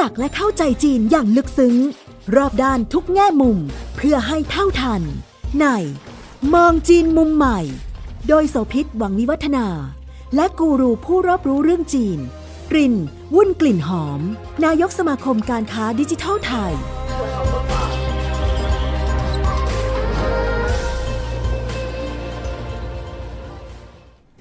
จักและเข้าใจจีนอย่างลึกซึ้ง รอบด้านทุกแง่มุม เพื่อให้เท่าทัน ใน มองจีนมุมใหม่ โดยโสพิษหวังวิวัฒนา และกูรูผู้รอบรู้เรื่องจีนริน วุ่นกลิ่นหอม นายกสมาคมการค้าดิจิทัลไทย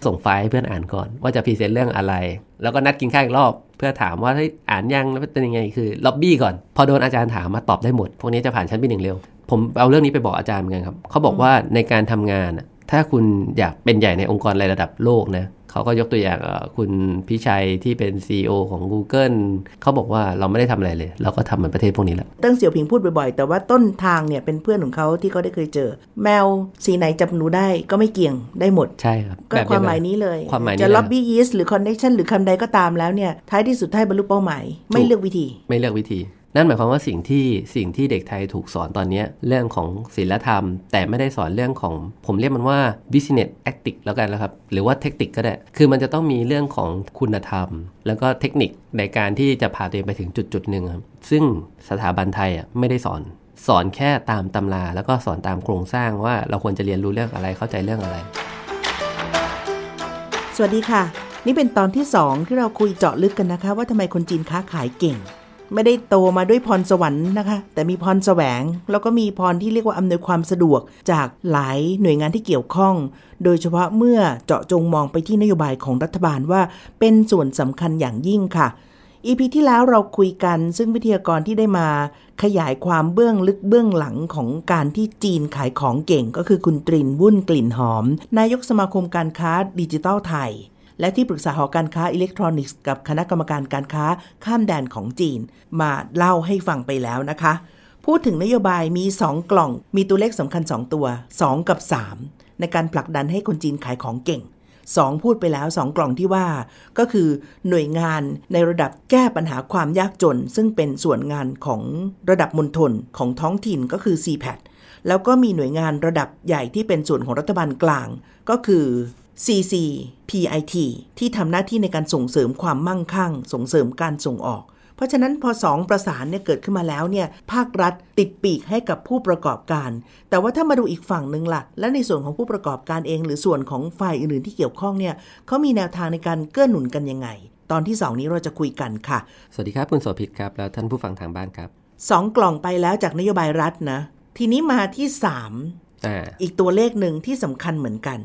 ส่งไฟล์ให้เพื่อนอ่านก่อนว่าจะพรีเซนต์เรื่องอะไร แล้วก็นัดกินข้าวอีกรอบเพื่อถามว่าอ่านยังแล้วเป็นยังไงคือ ล็อบบี้ก่อน พอโดนอาจารย์ถามมาตอบได้หมด พวกนี้จะผ่านชั้นปีหนึ่งเร็ว ผมเอาเรื่องนี้ไปบอกอาจารย์เหมือนกันครับเขาบอกว่าในการทำงาน ถ้าคุณอยากเป็นใหญ่ในองค์กรระดับโลกนะเขาก็ยกตัวอย่างคุณพิชัยที่เป็น CEO ของ Google เขาบอกว่าเราไม่ได้ทำอะไรเลย เราก็ทำเหมือนประเทศพวกนี้แหละตั้งเสี่ยวผิงพูดบ่อยๆ แต่ว่าต้นทางเนี่ยเป็นเพื่อนของเขาที่เขาได้เคยเจอ แมวสีไหนจับหนูได้ก็ไม่เกี่ยงได้หมด ใช่ครับ ก็ความหมายนี้เลย ความหมายจะล็อบบี้ยีสหรือคอนเนคชั่นหรือคำใดก็ตามแล้วเนี่ย ท้ายที่สุดท้ายบรรลุเป้าหมาย ไม่เลือกวิธี ไม่เลือกวิธีนั่นหมายความว่าสิ่งที่สิ่งที่เด็กไทยถูกสอนตอนนี้เรื่องของศีลธรรม แต่ไม่ได้สอนเรื่องของ ผมเรียกมันว่า business ethic แล้วกันนะครับ หรือว่าเทคนิคก็ได้ คือมันจะต้องมีเรื่องของคุณธรรม แล้วก็เทคนิคในการที่จะพาตัวเองไปถึงจุดจุดหนึ่งครับซึ่งสถาบันไทยอ่ะไม่ได้สอน สอนแค่ตามตำราแล้วก็สอนตามโครงสร้างว่าเราควรจะเรียนรู้เรื่องอะไรเข้าใจเรื่องอะไร สวัสดีค่ะ นี่เป็นตอนที่ 2 ที่เราคุยเจาะลึกกันนะคะว่าทำไมคนจีนค้าขายเก่งไม่ได้โตมาด้วยพรสวรรค์นะคะ แต่มีพรแสวง แล้วก็มีพรที่เรียกว่าอำนวยความสะดวก จากหลายหน่วยงานที่เกี่ยวข้องโดยเฉพาะเมื่อเจาะจงมองไปที่นโยบายของรัฐบาลว่าเป็นส่วนสำคัญอย่างยิ่งค่ะอีพีที่แล้วเราคุยกันซึ่งวิทยากรที่ได้มาขยายความเบื้องลึกเบื้องหลังของการที่จีนขายของเก่งก็คือคุณตรินวุ่นกลิ่นหอม นายกสมาคมการค้าดิจิทัลไทยและที่ปรึกษาหอการค้าอิเล็กทรอนิกส์กับคณะกรรมการการค้าข้ามแดนของจีน มาเล่าให้ฟังไปแล้วนะคะ พูดถึงนโยบายมี 2 กล่องมีตัวเลขสำคัญ2ตัว2 กับ 3 ในการผลักดันให้คนจีนขายของเก่งสองพูดไปแล้วสองกล่องที่ว่าก็คือหน่วยงานในระดับแก้ปัญหาความยากจน ซึ่งเป็นส่วนงานของระดับมณฑลของท้องถิ่นก็คือ c p a t แล้วก็มีหน่วยงานระดับใหญ่ที่เป็นส่วนของรัฐบาลกลาง ก็คือ CCPIT ที่ทำหน้าที่ในการส่งเสริมความมั่งคั่ง ส่งเสริมการส่งออก เพราะฉะนั้นพอสองประสานเนี่ยเกิดขึ้นมาแล้วเนี่ยภาครัฐติดปีกให้กับผู้ประกอบการ แต่ว่าถ้ามาดูอีกฝั่งหนึ่งละ่ะและในส่วนของผู้ประกอบการเอง หรือส่วนของฝ่ายอื่นๆที่เกี่ยวข้องเนี่ยเขามีแนวทางในการเกื้อหนุนกันยังไง ตอนที่2นี้เราจะคุยกันค่ะสวัสดีครับคุณโสภิตครับแล้วท่านผู้ฟังทางบ้านครับสองกล่องไปแล้วจากนโยบายรัฐนะทีนี้มาที่3ออีกตัวเลขหนึ่งที่สำคัญเหมือนกัน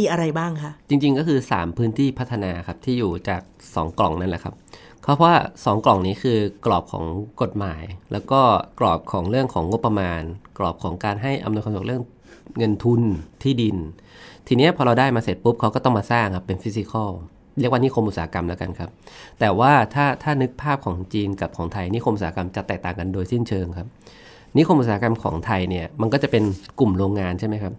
มีอะไรบ้างคะจริงๆก็คือ 3 พื้นที่พัฒนาครับที่อยู่จาก 2กล่องนั่นแหละครับ เพราะว่า 2กล่องนี้คือกรอบของกฎหมาย แล้วก็กรอบของเรื่องของงบประมาณ กรอบของการให้อำนวยความสะดวกเรื่องเงินทุนที่ดิน ทีนี้พอเราได้มาเสร็จปุ๊บเขาก็ต้องมาสร้างครับเป็นฟิสิกอลเรียกว่านิคมอุตสาหกรรมแล้วกันครับ แต่ว่าถ้าถ้านึกภาพของจีนกับของไทยนิคมอุตสาหกรรมจะแตกต่างกันโดยสิ้นเชิงครับนิคมอุตสาหกรรมของไทยเนี่ยมันก็จะเป็นกลุ่มโรงงานใช่ไหมครับ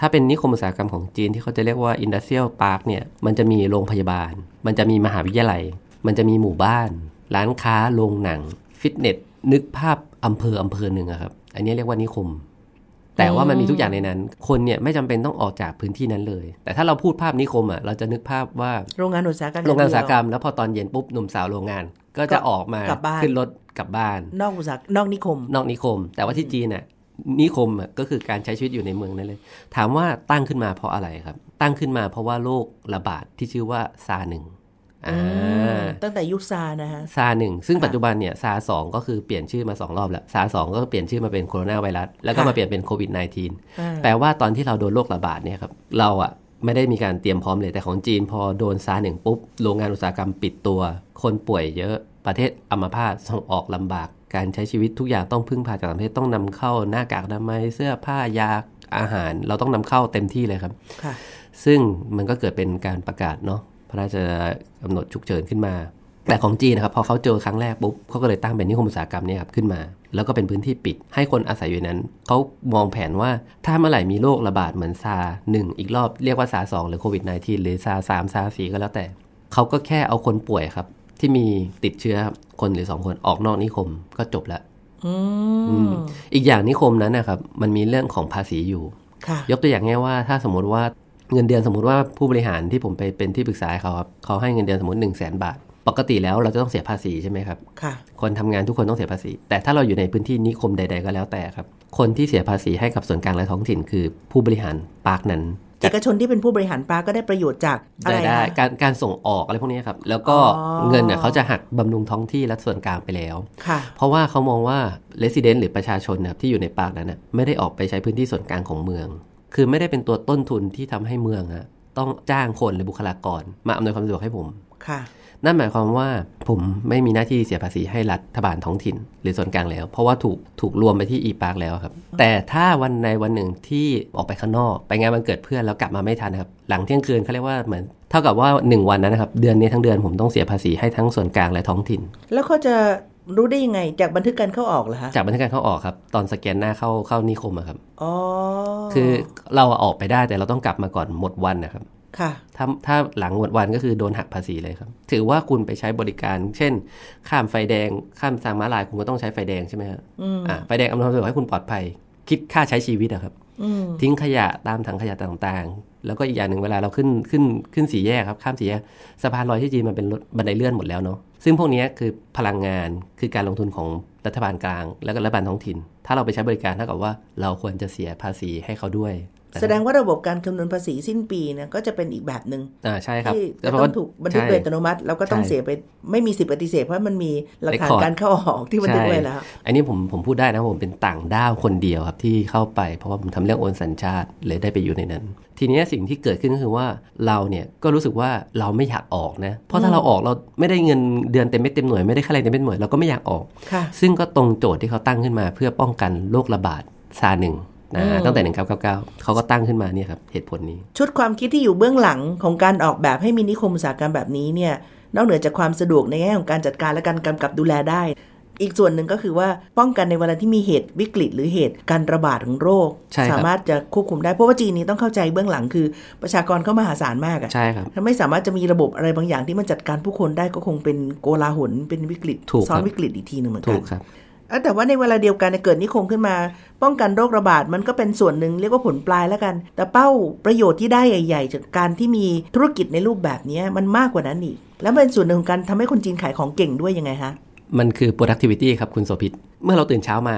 ถ้าเป็นนิคมอุตสาหกรรมของจีนที่เขาจะเรียกว่า Industrial Park เนี่ยมันจะมีโรงพยาบาล มันจะมีมหาวิทยาลัย มันจะมีหมู่บ้าน ร้านค้า โรงหนัง ฟิตเนส นึกภาพอำเภออำเภอหนึ่งครับ อันนี้เรียกว่านิคม แต่ว่ามันมีทุกอย่างในนั้น คนเนี่ยไม่จำเป็นต้องออกจากพื้นที่นั้นเลย แต่ถ้าเราพูดภาพนิคมอ่ะเราจะนึกภาพว่าโรงงานอุตสาหกรรมโรงงานอุตสาหกรรมแล้วพอตอนเย็นปุ๊บหนุ่มสาวโรงงาน ก็จะออกมาขึ้นรถกลับบ้าน นอกอุตสาหนอกนิคม นอกนิคม แต่ว่าที่จีนน่ะนิคมก็คือการใช้ชีวิตอยู่ในเมืองนั่นเลย ถามว่าตั้งขึ้นมาเพราะอะไรครับ ตั้งขึ้นมาเพราะว่าโรคระบาดที่ชื่อว่าซาหนึ่งตั้งแต่ยุคซา นะฮะซาหนึ่งซึ่งปัจจุบันเนี่ยซาสองก็คือเปลี่ยนชื่อมาสองรอบแล้ว ซาสองก็เปลี่ยนชื่อมาเป็นโคโรนาไวรัส แล้วก็มาเปลี่ยนเป็นโควิด -19 แปลว่าตอนที่เราโดนโรคระบาดเนี่ยครับเราอะไม่ได้มีการเตรียมพร้อมเลย แต่ของจีน พอโดนซาหนึ่งปุ๊บโรงงานอุตสาหกรรมปิดตัว คนป่วยเยอะประเทศอัมพาตส่งออกลำบาก การใช้ชีวิตทุกอย่างต้องพึ่งพาจากต่างประเทศต้องนำเข้า หน้ากากอนามัยเสื้อผ้ายาอาหาร เราต้องนำเข้าเต็มที่เลยครับซึ่งมันก็เกิดเป็นการประกาศเนาะพระราชกำหนดฉุกเฉินขึ้นมา แต่ของจีนนะครับพอเขาเจอครั้งแรกปุ๊บเขาก็เลยตั้งเป็นนิคมอุตสาหกรรมนี้ครับขึ้นมา แล้วก็เป็นพื้นที่ปิดให้คนอาศัยอยู่นั้นเขามองแผนว่าถ้าเมื่อไหร่มีโรคระบาดเหมือนซาหนึ่งอีกรอบเรียกว่าซาสองหรือโควิด -19 หรือซาสามซาสี่ก็แล้วแต่เขาก็แค่เอาคนป่วยครับที่มีติดเชื้อคนหรือสองคนออกนอกนิคมก็จบแล้วอีกอย่างนิคมนั้นนะครับ มันมีเรื่องของภาษีอยู่ยกตัวอย่างง่ายว่าถ้าสมมติว่าเงินเดือนสมมติว่าผู้บริหารที่ผมไปเป็นที่ปรึกษาเขาครับเขาให้เงินเดือนสมมติหนึ่งแสนบาท ปกติแล้วเราจะต้องเสียภาษีใช่ไหมครับ ค่ะ คนทำงานทุกคนต้องเสียภาษี แต่ถ้าเราอยู่ในพื้นที่นิคมใด ๆ ก็แล้วแต่ครับ คนที่เสียภาษีให้กับส่วนกลางและท้องถิ่นคือ ผู้บริหารปากนั้นเอกชนที่เป็นผู้บริหารปลาก็ได้ประโยชน์จากอะไรได้การการส่งออกอะไรพวกนี้ครับแล้วก็เงินเนี่ยเขาจะหักบำรุงท้องที่และส่วนกลางไปแล้วเพราะว่าเขามองว่าเลสซิเดนต์หรือประชาชนนะที่อยู่ในปากนั้นนะไม่ได้ออกไปใช้พื้นที่ส่วนกลางของเมือง คือไม่ได้เป็นตัวต้นทุนที่ทำให้เมืองอะต้องจ้างคนหรือบุคลากร มาอำนวยความสะดวกให้ผมค่ะนั่นหมายความว่าผมไม่มีหน้าที่เสียภาษีให้รัฐบาลท้องถิ่นหรือส่วนกลางแล้ว เพราะว่าถูกถูกรวมไปที่อีปาร์กแล้วครับ แต่ถ้าวันในวันหนึ่งที่ออกไปข้างนอก ไปงานวันเกิดเพื่อนแล้วกลับมาไม่ทันครับ หลังเที่ยงคืนเขาเรียกว่าเหมือนเท่ากับว่า 1 วันนั้นนะครับ เดือนนี้ทั้งเดือนผมต้องเสียภาษีให้ทั้งส่วนกลางและท้องถิ่น แล้วเขาจะรู้ได้ยังไงจากบันทึกการเข้าออกเหรอคะจากบันทึกการเข้าออกครับ ตอนสแกนหน้าเข้าเข้านิคมอะครับอ๋อคือเราออกไปได้แต่เราต้องกลับมาก่อนหมดวันนะครับค่ะถ้าถ้าหลังหมดวันก็คือโดนหักภาษีเลยครับ ถือว่าคุณไปใช้บริการ เช่นข้ามไฟแดง ข้ามทางม้าลายคุณก็ต้องใช้ไฟแดงใช่ไหมครับอ่าไฟแดงอำนวยความสะดวกให้คุณปลอดภัย คิดค่าใช้ชีวิตอะครับทิ้งขยะตามถังขยะต่างๆ แล้วก็อีกอย่างหนึ่งเวลาเราขึ้นขึ้นขึ้นสีแยกครับ ข้ามสีแยกสะพานลอยที่จีนมันเป็นบันไดเลื่อนหมดแล้วเนาะซึ่งพวกนี้คือพลังงานคือการลงทุนของรัฐบาลกลาง และก็รัฐบาลท้องถิ่น ถ้าเราไปใช้บริการเท่ากับว่าเราควรจะเสียภาษีให้เขาด้วยแสดงว่าระบบการคำนวณภาษีสิ้นปีนะก็จะเป็นอีกแบบหนึ่ง่ใช่ครับที่จะต้องถูกบันทึกโดยอัตโนมัติแล้วก็ต้องเสียไปไม่มีสิทธิปฏิเสธ เพราะมันมีหลักฐานการเข้าออกที่บันทึกไว้แล้วอันนี้ผมผมพูดได้นะผมเป็นต่างด้าวคนเดียวครับที่เข้าไปเพราะว่าผมทำเรื่องโอนสัญชาติเลยได้ไปอยู่ในนั้น ทีนี้สิ่งที่เกิดขึ้นก็คือว่าเราเนี่ยก็รู้สึกว่าเราไม่อยากออกนะเพราะถ้าเราออกเราไม่ได้เงินเดือนเต็มเม็ดเต็มหน่วยไม่ได้ค่าแรงเต็มเม็ดหน่วยเราก็ไม่อยากออกซึ่งก็ตรงโจทย์ที่เขาตั้งขึ้นมาเพื่อป้องกันโรคระบาดซาหนึ่งนะตั้งแต่ 1999เขาก็ตั้งขึ้นมาเนี่ยครับเหตุผลนี้ ชุดความคิดที่อยู่เบื้องหลังของการออกแบบให้มีนิคมอุตสาหกรรมแบบนี้เนี่ยนอกเหนือจากความสะดวกในแง่ของการจัดการและการกำกับดูแลได้ อีกส่วนหนึ่งก็คือว่าป้องกันในเวลาที่มีเหตุวิกฤต หรือเหตุการระบาดของโรค สามารถจะควบคุมได้เพราะว่าจีนนี้ต้องเข้าใจเบื้องหลังคือประชากรเข้ามาหาศาลมากอะใช่ครับถ้าไม่สามารถจะมีระบบอะไรบางอย่างที่มันจัดการผู้คนได้ก็คงเป็นโกลาหลเป็นวิกฤตซ้อนวิกฤตอีกทีหนึ่งเหมือนกันถูกครับอแต่ว่าในเวลาเดียวกันเกิดนิคมขึ้นมา ป้องกันโรคระบาด มันก็เป็นส่วนหนึ่งเรียกว่าผลปลายแล้วกัน แต่เป้าประโยชน์ที่ได้ใหญ่ๆ จากการที่มีธุรกิจในรูปแบบนี้มันมากกว่านั้นอีก แล้วเป็นส่วนหนึ่งของการทำให้คนจีนขายของเก่งด้วยยังไงฮะ มันคือ productivity ครับคุณโสภิตเมื่อเราตื่นเช้ามา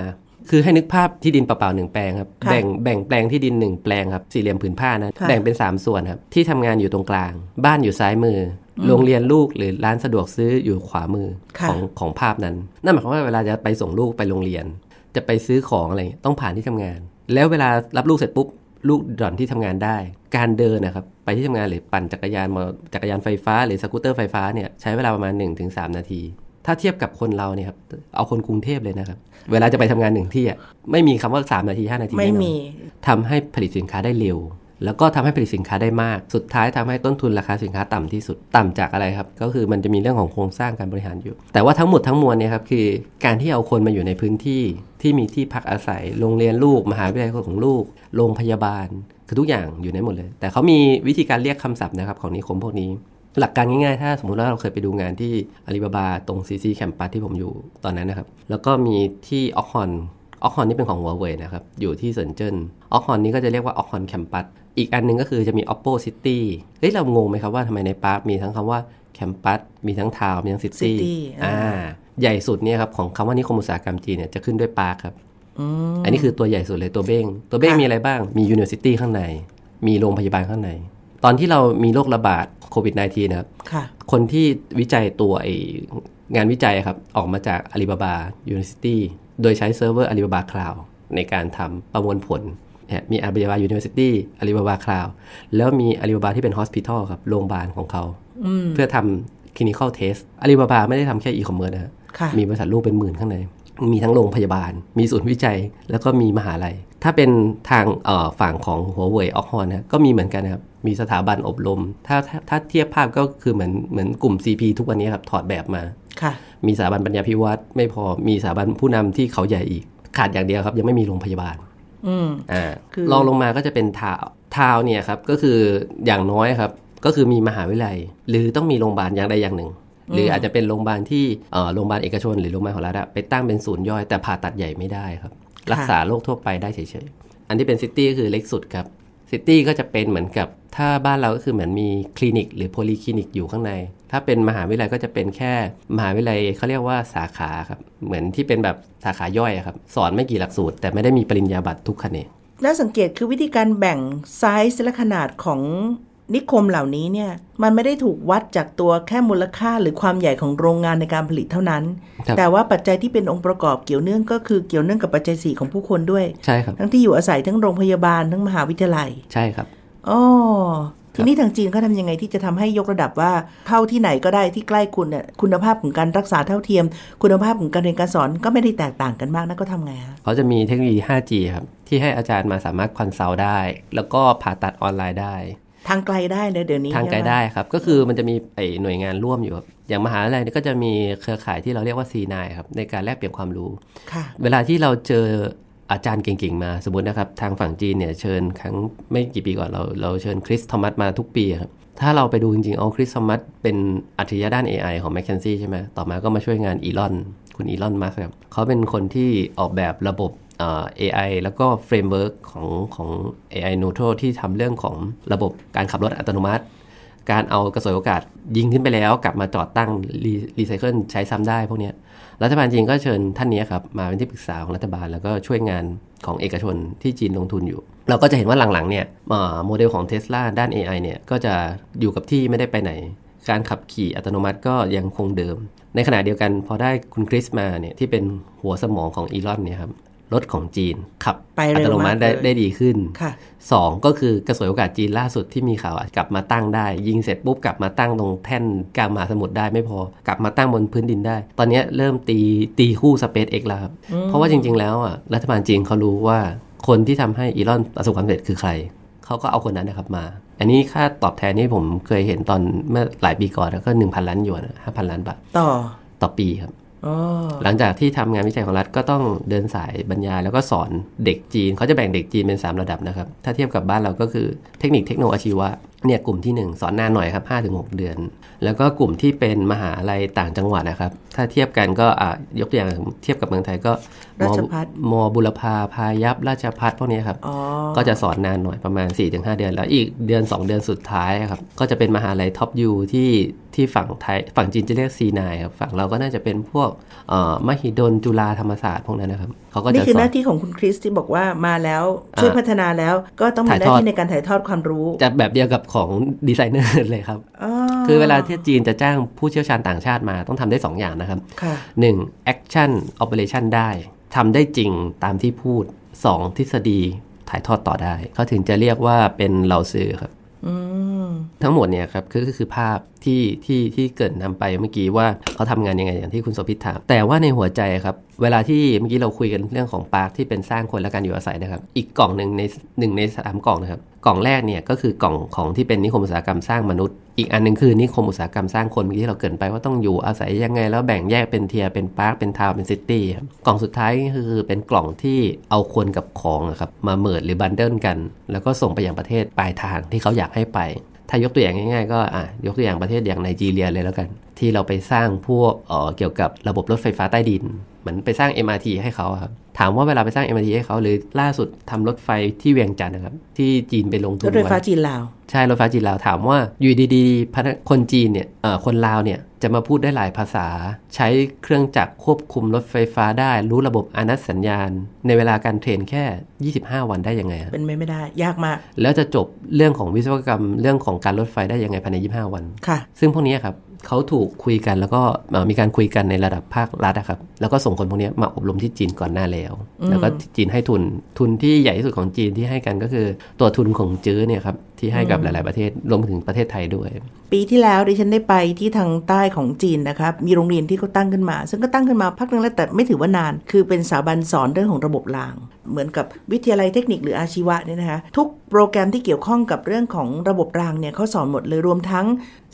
คือให้นึกภาพที่ดินเปล่าๆหนึ่งแปลงครับแบ่งแบ่งแปลงที่ดินหนึ่งแปลงครับสี่เหลี่ยมผืนผ้านะแบ่งเป็น 3 ส่วนครับที่ทำงานอยู่ตรงกลาง บ้านอยู่ซ้ายมือโรงเรียนลูกหรือร้านสะดวกซื้ออยู่ขวามือของของภาพนั้นนั่นหมายความว่าเวลาจะไปส่งลูกไปโรงเรียน จะไปซื้อของอะไร ต้องผ่านที่ทำงาน แล้วเวลารับลูกเสร็จปุ๊บ ลูกด่อนที่ทำงานได้ การเดินนะครับไปที่ทำงานหรือ ปั่นจักรยานมาจักรยานไฟฟ้าหรือสกูตเตอร์ไฟฟ้าเนี่ยใช้เวลาประมาณ1-3นาที ถ้าเทียบกับคนเราเนี่ยครับเอาคนกรุงเทพเลยนะครับ เวลาจะไปทำงานหนึ่งที่อ่ะไม่มีคำว่า 3 นาที5 นาทีไม่มีทำให้ผลิตสินค้าได้เร็วแล้วก็ทำให้ผลิตสินค้าได้มาก สุดท้ายทำให้ต้นทุนราคาสินค้าต่ำที่สุด ต่ำจากอะไรครับ ก็คือมันจะมีเรื่องของโครงสร้างการบริหารอยู่ แต่ว่าทั้งหมดทั้งมวลเนี่ยครับคือ การที่เอาคนมาอยู่ในพื้นที่ ที่มีที่พักอาศัย โรงเรียนลูก มหาวิทยาลัยของลูก โรงพยาบาล คือทุกอย่างอยู่ในหมดเลย แต่เขามีวิธีการเรียกคำศัพท์นะครับของนิคมพวกนี้ หลักการง่ายๆ ถ้าสมมุติว่าเราเคยไปดูงานที่อาลีบาบาตรงซีซีแคมปัสที่ผมอยู่ตอนนั้นนะครับ แล้วก็มีที่ออคฮอนออคอน นี่เป็นของหัวเว่ยนะครับ อยู่ที่เซินเจิ้นออคอนนี่ก็จะเรียกว่าออคอนแคมปัสอีกอันนึงก็คือจะมี oppo city เฮ้ยเรางงไหมครับว่าทำไมในปาร์คมีทั้งคำว่าแคมปัสมีทั้งทาวมีทั้งซิตี้อ่าใหญ่สุดเนี่ยครับของคำว่านิคมอุตสาหกรรมจีนเนี่ยจะขึ้นด้วยปาร์คครับอันนี้คือตัวใหญ่สุดเลยตัวเบ้ง ตัวเบ้งมีอะไรบ้างมียูนิเวอร์ซิตี้ข้างใน มีโรงพยาบาลข้างในตอนที่เรามีโรคระบาดโควิด -19 นะครับคนที่วิจัยตัวงานวิจัยครับออกมาจากอาลีบาบายูนิเวอร์ซิตี้โดยใช้เซิร์ฟเวอร์ Alibaba Cloud ในการทำประมวลผล มี Alibaba University Alibaba Cloud แล้วมี Alibaba ที่เป็น Hospital ครับโรงพยาบาลของเขาเพื่อทำ clinical test Alibaba ไม่ได้ทำแค่ e-commerce นะมีบริษัทลูกเป็นหมื่นข้างใน มีทั้งโรงพยาบาล มีศูนย์วิจัยแล้วก็มีมหาลัย ถ้าเป็นทางฝั่งของหัวเว่ยออกฮอนนะก็มีเหมือนกันนะครับมีสถาบันอบรมถ้าถ้าเทียบภาพก็คือเหมือนเหมือนกลุ่ม CP ทุกวันนี้ครับถอดแบบมามีสถาบันปัญญาพิวัตรไม่พอมีสถาบันผู้นำที่เขาใหญ่อีก ขาดอย่างเดียวครับ ยังไม่มีโรงพยาบาลอ่าลองลงมาก็จะเป็นทาวทาวเนี่ยครับก็คืออย่างน้อยครับ ก็คือมีมหาวิทยาลัย หรือต้องมีโรงพยาบาลอย่างใดอย่างหนึ่ง หรืออาจจะเป็นโรงพยาบาลที่โรงพยาบาลเอกชน หรือโรงพยาบาลของรัฐไปตั้งเป็นศูนย์ย่อยแต่ผ่าตัดใหญ่ไม่ได้ครับ รักษาโรคทั่วไปได้เฉยๆอันที่เป็นซิตี้ก็คือเล็กสุดครับซิตี้ก็จะเป็นเหมือนกับถ้าบ้านเราก็คือเหมือนมีคลินิกหรือโพลีคลินิกอยู่ข้างใน ถ้าเป็นมหาวิทยาลัยก็จะเป็นแค่มหาวิทยาลัยเขาเรียกว่าสาขาครับ เหมือนที่เป็นแบบสาขาย่อยครับสอนไม่กี่หลักสูตร แต่ไม่ได้มีปริญญาบัตรทุกแนนนแล้วสังเกตคือวิธีการแบ่งไซส์และขนาดของนิคมเหล่านี้เนี่ย มันไม่ได้ถูกวัดจากตัวแค่มูลค่า หรือความใหญ่ของโรงงานในการผลิตเท่านั้น แต่ว่าปัจจัยที่เป็นองค์ประกอบเกี่ยวเนื่องก็คือเกี่ยวเนื่องกับปัจจัยสี่ของผู้คนด้วยใช่ครับทั้งที่อยู่อาศัยทั้งโรงพยาบาลทั้งมหาวิทยาลัย ใช่ครับอ๋อทีนี้ทางจีนเขาทำยังไงที่จะทำให้ยกระดับว่าเข้าที่ไหนก็ได้ที่ใกล้คุณเนี่ยคุณภาพของการรักษาเท่าเทียม คุณภาพของการเรียนการสอนก็ไม่ได้แตกต่างกันมากนะก็ทำไงฮะเขาจะมีเทคโนโลยี 5G ครับที่ให้อาจารย์มาสามารถคอนซัลท์ได้ แล้วก็ผ่าตัดออนไลน์ได้ ทางไกลได้เลยเดี๋ยวนี้ทางไกลได้ครับก็คือมันจะมีไอหน่วยงานร่วมอยู่ครับอย่างมหาวิทยาลัยก็จะมีเครือข่ายที่เราเรียกว่า C9 ครับในการแลกเปลี่ยนความรู้เวลาที่เราเจออาจารย์เก่งๆมาสมมตินะครับ ทางฝั่งจีนเนี่ย เชิญครั้งไม่กี่ปีก่อนเรา เราเชิญคริสทอมัสมาทุกปีครับ ถ้าเราไปดูจริงๆเอาคริสทอมัสเป็นอัจฉริยะด้าน AI ของ m c k เคนซี่ใช่ไหมต่อมาก็มาช่วยงานอีลอน คุณอีลอนมัสครับเขาเป็นคนที่ออกแบบระบบเอไอแล้วก็เฟรมเวิร์กของของ AI n อโ t r a l ที่ทำเรื่องของระบบการขับรถอัตโนมัติการเอากระสวยโอกาส ยิงขึ้นไปแล้วกลับมาจอดตั้งรีไซเคิลใช้ซ้ำได้พวกนี้รัฐบาลจีนก็เชิญท่านนี้ครับ มาเป็นที่ปรึกษาของรัฐบาลแล้วก็ช่วยงานของเอกชนที่จีนลงทุนอยู่ เราก็จะเห็นว่าหลังๆเนี่ยโมเดลของเทส l a ด้าน AI เนี่ยก็จะอยู่กับที่ไม่ได้ไปไหน การขับขี่อัตโนมัติก็ยังคงเดิม ในขณะเดียวกันพอได้คุณคริสมาเนี่ยที่เป็นหัวสมองของอีลอนเนี่ยครับรถของจีน ขับอัตโนมัติได้ได้ดีขึ้นสองก็คือกระสวยโอกาสจีนล่าสุดที่มีข่าว กลับมาตั้งได้ยิงเสร็จปุ๊บกลับมาตั้งตรงแท่นกลางมหาสมุทรได้ไม่พอกลับมาตั้งบนพื้นดินได้ ตอนนี้เริ่มตีตีคู่ SpaceX แล้วครับ เพราะว่าจริงๆแล้วอ่ะรัฐบาลจีนเขารู้ว่าคนที่ทำให้อีลอนประสบความสำเร็จคือใครเขาก็เอาคนนั้นนะครับมาอันนี้ค่าตอบแทนนี่ผมเคยเห็นตอนเมื่อหลายปีก่อนแล้วก็หนึงพันล้านหยวนาพันล้านบาทต่อต่อปีครับหลังจากที่ทำงานวิจัยของรัฐก็ต้องเดินสายบรรยายแล้วก็สอนเด็กจีนเขาจะแบ่งเด็กจีนเป็น 3 ระดับนะครับ ถ้าเทียบกับบ้านเราก็คือเทคนิคเทคโนโลยีวะเนี่ยกลุ่มที่1สอนนานหน่อยครับ5้าถึงหเดือน แล้วก็กลุ่มที่เป็นมหาลัยต่างจังหวัดนะครับ ถ้าเทียบกันก็ยกตัวอย่าง เทียบกับเมืองไทยก็ราชพัฒมบุรพาพายับราชพัฒพวกนี้ครับก็จะสอนนานหน่อย ประมาณ 4-5 เดือนแล้วอีกเดือน 2 เดือนสุดท้ายครับ ก็จะเป็นมหาลัยท็อปยูที่ที่ฝั่งไทยฝั่งจีนจะเรียกซีนายครับฝั่งเราก็น่าจะเป็นพวกมหิดลจุฬาธรรมศาสตร์พวกนั้นนะครับเขาก็จะนี่คือหน้าที่ของคุณคริสที่บอกว่ามาแล้วช่วยพัฒนาแล้ว ก็ต้องมีหน้าที่ในการถ่ายทอดความรู้จะแบบเดียวกับของดีไซเนอร์เลยครับคือเวลาที่จีนจะจ้างผู้เชี่ยวชาญต่างชาติมา ต้องทำได้ 2 อย่างนะครับหนึ่งแอคชั่นออเปอเรชั่นได้ทำได้จริงตามที่พูด 2. ทฤษฎีถ่ายทอดต่อได้เขาถึงจะเรียกว่าเป็นเหล่าสื่อครับทั้งหมดเนี่ยครับก็คือภาพที่ที่ที่เกิดนำไปเมื่อกี้ว่าเขาทำงานยังไง อย่างที่คุณสพิษถาม แต่ว่าในหัวใจครับ เวลาที่เมื่อกี้เราคุยกันเรื่องของปาร์คที่เป็นสร้างคนและการอยู่อาศัยนะครับ อีกกล่องหนึ่งในหนึ่งในสามกล่องนะครับกล่องแรกเนี่ยก็คือกล่องของที่เป็นนิคมอุตสาหกรรมสร้างมนุษย์ อีกอันหนึ่งคือนิคมอุตสาหกรรมสร้างคนเมื่อกี้ที่เราเกินไป ว่าต้องอยู่อาศัยยังไง แล้วแบ่งแยกเป็นเทียเป็นปาร์คเป็นทาวน์เป็นซิตี้ครับกล่องสุดท้ายคือเป็นกล่องที่เอาคนกับของครับมาเมิดหรือบันเดิลกัน แล้วก็ส่งไปยังประเทศปลายทางที่เขาอยากให้ไปถ้ายกตัวอย่างง่ายๆ ก็อ่ะยกตัวอย่างประเทศอย่างไนจีเรียเลยแล้วกัน ที่เราไปสร้างพวกเกี่ยวกับระบบรถไฟฟ้าใต้ดินมือนไปสร้าง MRT ให้เขาครับ ถามว่าเวลาไปสร้าง MRT ให้เขาหรือล่าสุดทำรถไฟที่เวียงจันทร์นะครับ ที่จีนไปลงทุนรถไฟฟ้าจีนลาวใช่รถไฟฟ้าจีนลาวถามว่าอยู่ดีๆคนจีนเนี่ยคนลาวเนี่ยจะมาพูดได้หลายภาษา ใช้เครื่องจักรควบคุมรถไฟฟ้าได้ รู้ระบบอนัตสัญญาณ ในเวลาการเทรนแค่ 25 วันได้ยังไงเป็นไม่ไม่ได้ยากมาก แล้วจะจบเรื่องของวิศวกรรมเรื่องของการรถไฟได้ยังไงภายใน 25 วันค่ะ ซึ่งพวกนี้ครับเขาถูกคุยกันแล้วก็มีการคุยกันในระดับภาครัฐะครับแล้วก็ส่งคนพวกนี้มาอบรมที่จีนก่อนหน้าแล้วแล้วก็จีนให้ทุนทุนที่ใหญ่ที่สุดของจีนที่ให้กันก็คือ ตัวทุนของจื้อเนี่ยครับที่ให้กับหลาย ๆประเทศรวมถึงประเทศไทยด้วย ปีที่แล้วดิฉันได้ไปที่ทางใต้ของจีนนะครับ มีโรงเรียนที่เขาตั้งขึ้นมา ซึ่งก็ตั้งขึ้นมาพักนึงแล้วแต่ไม่ถือว่านาน คือเป็นสถาบันสอนเรื่องของระบบรางเหมือนกับวิทยาลัยเทคนิคหรืออาชีวะเนี่ยนะคะทุกโปรแกรมที่เกี่ยวข้องกับเรื่องของระบบรางเนี่ยเขาสอนหมดเลยรวมทั้ง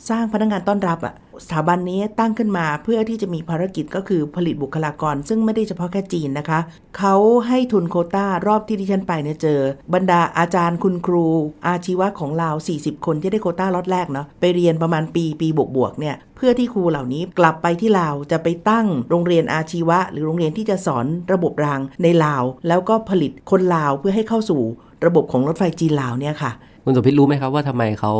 สร้างพนักงานต้อนรับอ่ะสถาบันนี้ตั้งขึ้นมาเพื่อที่จะมีภารกิจก็คือผลิตบุคลากร ซึ่งไม่ได้เฉพาะแค่จีนนะคะเขาให้ทุนโคต้ารอบที่ดิฉันไปเนี่ยเจอบรรดาอาจารย์คุณครู อาชีวะของเรา40 คนที่ได้โคต้าล็อตแรกเนาะไปเรียนประมาณปีปีบวกๆเนี่ยเพื่อที่ครูเหล่านี้กลับไปที่ลาวจะไปตั้งโรงเรียนอาชีวะ หรือโรงเรียนที่จะสอนระบบรางในลาว แล้วก็ผลิตคนลาวเพื่อให้เข้าสู่ระบบของรถไฟจีนลาวเนี่ยค่ะคุณสมพิษรู้ไหมครับ ว่าทำไมเขา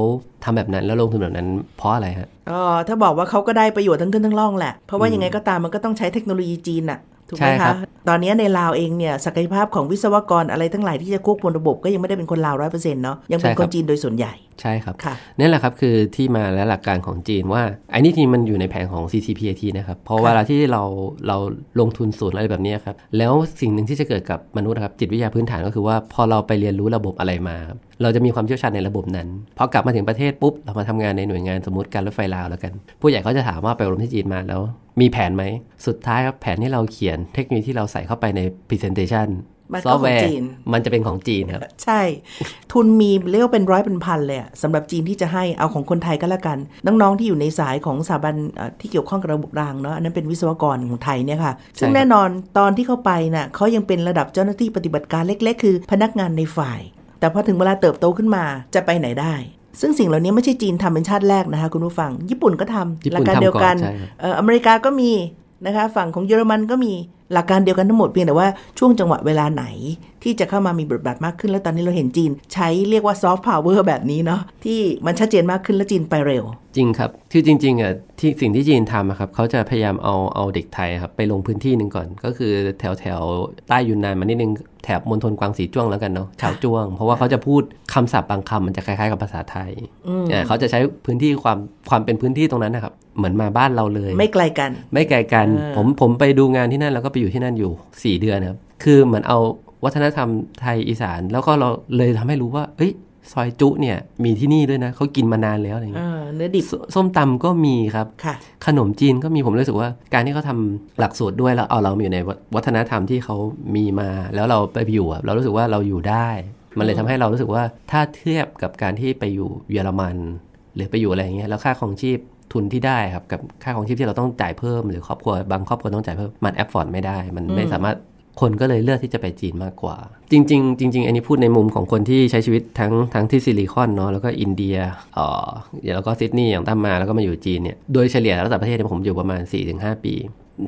ทำแบบนั้น แล้วลงทุนแบบนั้นเพราะอะไรฮะอ๋อถ้าบอกว่าเขาก็ได้ประโยชน์ทั้งขึ้นทั้งล่องแหละ เพราะว่ายังไงก็ตามมันก็ต้องใช้เทคโนโลยีจีนอะถูกไหมคะตอนนี้ในลาวเองเนี่ยศักยภาพของวิศวกร อะไรทั้งหลายที่จะควบคุมระบบก็ยังไม่ได้เป็นคนลาวร้อยเปอร์เซ็นต์เนาะยังเป็นคนจีนโดยส่วนใหญ่ใช่ครับนี่แหละครับคือที่มาและหลักการของจีนว่าไอ้นี่ที่มันอยู่ในแผนของ CCPAT นะครับ เพราะเวลาที่เราเราลงทุนศูนย์อะไรแบบนี้ครับ แล้วสิ่งหนึ่งที่จะเกิดกับมนุษย์ครับจิตวิทยาพื้นฐานก็คือว่าพอเราไปเรียนรู้ระบบอะไรมา เราจะมีความเชี่ยวชาญในระบบนั้นพอกลับมาถึงประเทศปุ๊บ เรามาทำงานในหน่วยงานสมมติการรถไฟลาวแล้วกัน ผู้ใหญ่เขาจะถามว่าไปอบรมที่จีนมาแล้วมีแผนไหมสุดท้ายครับ แผนที่เราเขียนเทคโนโลยีที่เราใส่เข้าไปใน Presentation ซอฟต์แวร์มันจะเป็นของจีนครับใช่ ทุนมีเรียกว่าเป็นร้อยเป็นพันเลยสำหรับจีนที่จะให้เอาของคนไทยก็แล้วกัน น้องๆ ที่อยู่ในสายของสถาบันที่เกี่ยวข้องกับระบบรางเนาะอันนั้นเป็นวิศวกรของไทยเนี่ยค่ะซึ่งแน่นอนตอนที่เข้าไปนะ่ะเขายังเป็นระดับเจ้าหน้าที่ปฏิบัติการเล็กๆคือ พนักงานในฝ่าย แต่พอถึงเวลาเติบโตขึ้นมาจะไปไหนได้ซึ่งสิ่งเหล่านี้ไม่ใช่จีนทำเป็นชาติแรกนะคะ คุณผู้ฟัง ญี่ปุ่นก็ทำหลักการเดียวกัน อเมริกาก็มีนะคะ ฝั่งของเยอรมันก็มีหลักการเดียวกันทั้งหมดเพียงแต่ว่าช่วงจังหวะเวลาไหน ที่จะเข้ามามีบทบาทมากขึ้นแล้วตอนนี้เราเห็นจีน ใช้เรียกว่าซอฟต์พาวเวอร์แบบนี้เนาะที่มันชัดเจนมากขึ้นและจีนไปเร็ว จริงครับคือจริงๆอ่ะที่สิ่งที่จีนทำครับเขาจะพยายามเอาเอาเด็กไทยครับไปลงพื้นที่หนึ่งก่อน ก็คือแถวแถวใต้ยูนนานมานิดนึง แถบมณฑลกวางสีจ้วงแล้วกันเนาะชาวจ้วง เพราะว่าเขาจะพูดคำศัพท์บางคำมันจะคล้ายๆกับภาษาไทยอ่าเขาจะใช้พื้นที่ความความเป็นพื้นที่ตรงนั้นนะครับเหมือนมาบ้านเราเลย ไม่ไกลกันไม่ไกลกันผมผมไปดูงานที่นั่นแล้วก็ไปอยู่ที่นั่นอยู่ 4 เดือน ครับ คือเหมือนเอาวัฒนธรรมไทยอีสานแล้วก็เราเลยทำให้รู้ว่าเอ้ย ซอยจุเนี่ยมีที่นี่ด้วยนะ เขากินมานานแล้วอะไรเงี้ยเนื้อดิบ ส้มตำก็มีครับขนมจีนก็มีผมรู้สึกว่าการที่เขาทาหลักสูตรด้วยแล้วเอาเราอยู่ในวัฒนธรรมที่เขามีมาแล้วเราไปอยู่เรารู้สึกว่าเราอยู่ได้ มันเลยทำให้เรารู้สึกว่าถ้าเทียบกับการที่ไปอยู่เยอรมัน หรือไปอยู่อะไรเงี้ยแล้วค่าของชีพทุนที่ได้ครับกับค่าของชีพที่เราต้องจ่ายเพิ่ม หรือครอบครัวบางครอบครัวต้องจ่ายเพิ่มมันแอฟฟอร์ดไม่ได้ มันไม่สามารถคนก็เลยเลือกที่จะไปจีนมากกว่า จริง ๆ จริง ๆ อันนี้พูดในมุมของคนที่ใช้ชีวิตทั้งทั้งที่ซิลิคอนเนาะแล้วก็อินเดียเอ่อแล้วก็ซิดนีย์อย่างตั้มมาแล้วก็มาอยู่จีนเนี่ยโดยเฉลี่ยแล้วแต่ประเทศผมอยู่ประมาณ 4-5 ปี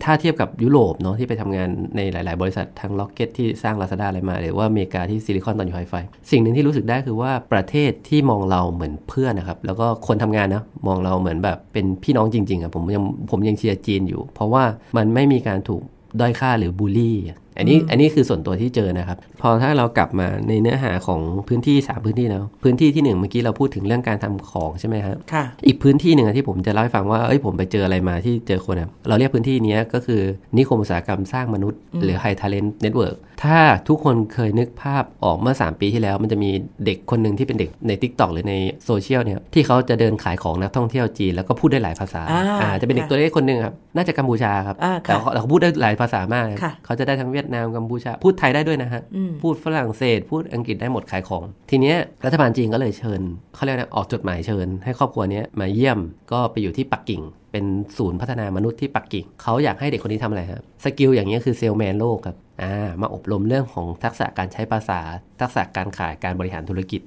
ถ้าเทียบกับยุโรปเนาะที่ไปทำงานในหลาย ๆ บริษัททั้งล็อกเก็ตที่สร้างลาซาด้าอะไรมาหรือว่าอเมริกาที่ซิลิคอนตอนอยู่ไฮไฟสิ่งหนึ่งที่รู้สึกได้คือว่าประเทศที่มองเราเหมือนเพื่อนนะครับแล้วก็คนทำงานนะมองเราเหมือนแบบเป็นพี่น้องจริงๆครับผมยังผมยังเชียร์จีนอยู่ เพราะว่ามันไม่มีการถูกด้อยค่าหรือบูลลี่อันนี้อันนี้คือส่วนตัวที่เจอนะครับ พอถ้าเรากลับมาในเนื้อหาของพื้นที่ 3 พื้นที่แล้วพื้นที่ที่ 1 เมื่อกี้เราพูดถึงเรื่องการทำของใช่ไหมครับค่ะ อีกพื้นที่หนึ่งที่ผมจะเล่าให้ฟังว่า เอ้ยผมไปเจออะไรมาที่เจอคนนเราเรียกพื้นที่นี้ก็คือ นิคมอุตสาหกรรมสร้างมนุษย์ หรือทาเลนต์เน็ตเวิร์กถ้าทุกคนเคยนึกภาพออกเมื่อ3ปีที่แล้ว มันจะมีเด็กคนหนึ่งที่เป็นเด็กใน Tik t o อกหรือในโซเชียลเนี่ยที่เขาจะเดินขายของนักท่องเที่ยวจีนแล้วก็พูดได้หลายภาษาอ่าจะเป็นเด็กตัวเล็กคนหนึ่งครับน่าจะกัมพูชาครับแต่เขาพูดได้หลายภาษามากเขาจะได้ทั้งเวียดยดนาม กัมพูชาพูดไทยได้ด้วยนะฮะพูดฝรั่งเศสพูดอังกฤษได้หมด ขายของ ทีเนี้ยรัฐบาลจีนก็เลยเชิญ เขาเรียกนะออกจดหมายเชิญให้ครอบครัวนี้มาเยี่ยมก็ไปอยู่ที่ปักกิ่ง เป็นศูนย์พัฒนามนุษย์ที่ปักกิ่ง เขาอยากให้เด็กคนนี้ทำอะไรครับสกิลอย่างนี้คือเซลแมนโลกครับอ่ามาอบรมเรื่องของทักษะการใช้ภาษา ทักษะการขายการบริหารธุรกิจ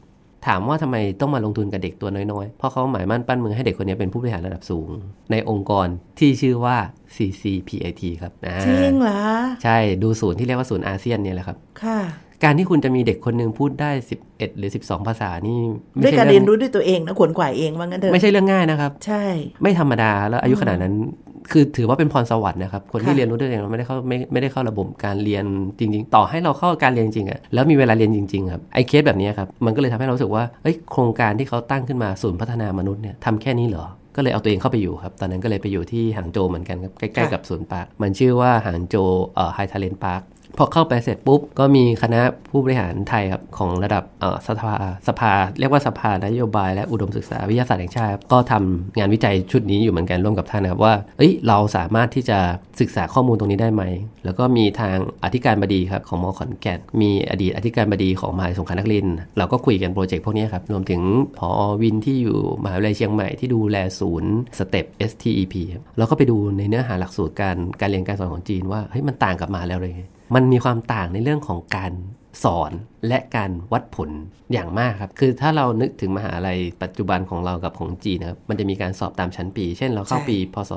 ถามว่าทำไมต้องมาลงทุนกับเด็กตัวน้อยๆ เพราะเขาหมายมั่นปั้นมือให้เด็กคนนี้เป็นผู้บริหารระดับสูง ในองค์กรที่ชื่อว่า CCPIT ครับจริงเหรอ ใช่ ดูศูนย์ที่เรียกว่าศูนย์อาเซียนเนี่ยแหละครับ ค่ะ การที่คุณจะมีเด็กคนหนึ่งพูดได้ 11 หรือ 12 ภาษานี่ด้วยการเรียนรู้ด้วยตัวเองนะ ขวนขวายเองว่างั้นเถอะ ไม่ใช่เรื่องง่ายนะครับ ใช่ ไม่ธรรมดาแล้วอายุขนาดนั้นคือถือว่าเป็นพรสวรรค์นะครับคนที่เรียนรู้ด้วยเองเราไม่ได้เข้าไม่ไม่ได้เข้าระบบการเรียนจริง ๆ ต่อให้เราเข้าการเรียนจริงอะแล้วมีเวลาเรียนจริงๆครับไอ้เคสแบบนี้ครับมันก็เลยทำให้เราสึกว่าเอ้ยโครงการที่เขาตั้งขึ้นมาศูนย์พัฒนามนุษย์เนี่ยทำแค่นี้เหรอก็เลยเอาตัวเองเข้าไปอยู่ครับตอนนั้นก็เลยไปอยู่ที่หางโจเหมือนกันครับใกล้ๆกับสวนปาร์คมันชื่อว่าหางโจเอ่อไฮทาเลนปาร์คพอเข้าไปเสร็จปุ๊บ ก็มีคณะผู้บริหารไทยครับ ของระดับสภา สภา เรียกว่าสภานโยบายและอุดมศึกษา วิทยาศาสตร์แห่งชาติก็ทำงานวิจัยชุดนี้อยู่เหมือนกันร่วมกับท่านนะครับ ว่า เอ้ยเราสามารถที่จะศึกษาข้อมูลตรงนี้ได้ไหม แล้วก็มีทางอธิการบดีครับ ของมอขอนแก่นมีอดีตอธิการบดีของมหาวิทยาลัยสงขลานครินเราก็คุยกันโปรเจกต์พวกนี้ครับรวมถึงพอวินที่อยู่มหาวิทยาลัยเชียงใหม่ ที่ดูแลศูนย์สเต็ป STEP เราก็ไปดูในเนื้อหาหลักสูตรการการเรียนการสอนของจีนว่าเฮ้ยมันต่างกับมาแล้วเลยมันมีความต่างในเรื่องของการสอนและการวัดผลอย่างมากครับ คือถ้าเรานึกถึงมหาลัยปัจจุบันของเรากับของจีนนะครับมันจะมีการสอบตามชั้นปี เช่นเราเข้าปี พศ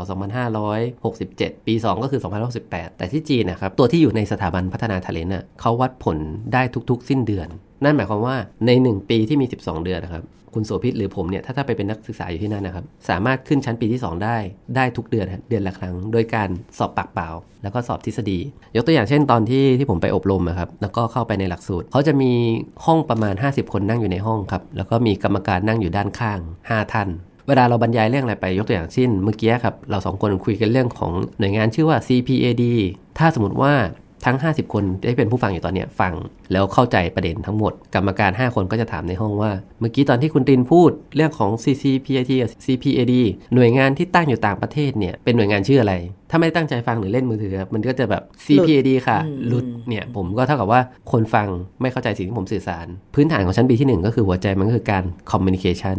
2567 ปี 2 ก็คือ2 5 6 8 แต่ที่จีนนะครับตัวที่อยู่ในสถาบันพัฒนาทะเลน่ะเขาวัดผลได้ทุกๆสิ้นเดือน นั่นหมายความว่าใน 1 ปีที่มี 12 เดือนนะครับคุณโสภิตหรือผมเนี่ยถ้าถ้าไปเป็นนักศึกษาอยู่ที่นั่นนะครับสามารถขึ้นชั้นปีที่ 2 ได้ได้ทุกเดือนเดือนละครั้ง โดยการสอบปากเปล่า แล้วก็สอบทฤษฎี ยกตัวอย่างเช่นตอนที่ที่ผมไปอบรมนะครับ แล้วก็เข้าไปในหลักสูตร เขาจะมีห้องประมาณ 50 คนนั่งอยู่ในห้องครับ แล้วก็มีกรรมการนั่งอยู่ด้านข้าง 5ท่านเวลาเราบรรยายเรื่องอะไรไป ยกตัวอย่างเช่นเมื่อกี้ครับ เราสองคนคุยกันเรื่องของหน่วยงานชื่อว่า CPAD ถ้าสมมติว่าทั้ง 50 คนที่เป็นผู้ฟังอยู่ตอนนี้ฟังแล้วเข้าใจประเด็นทั้งหมดกรรมการ 5 คนก็จะถามในห้องว่า เมื่อกี้ตอนที่คุณตินพูดเรื่องของ CCPIT กับ CPAD หน่วยงานที่ตั้งอยู่ต่างประเทศเนี่ย เป็นหน่วยงานชื่ออะไร ถ้าไม่ตั้งใจฟังหรือเล่นมือถือมันก็จะแบบ CPAD ค่ะหลุดเนี่ย ผมก็เท่ากับว่าคนฟังไม่เข้าใจสิ่งที่ผมสื่อสาร พื้นฐานของชั้นปีที่ 1 ก็คือหัวใจมันก็คือการ communication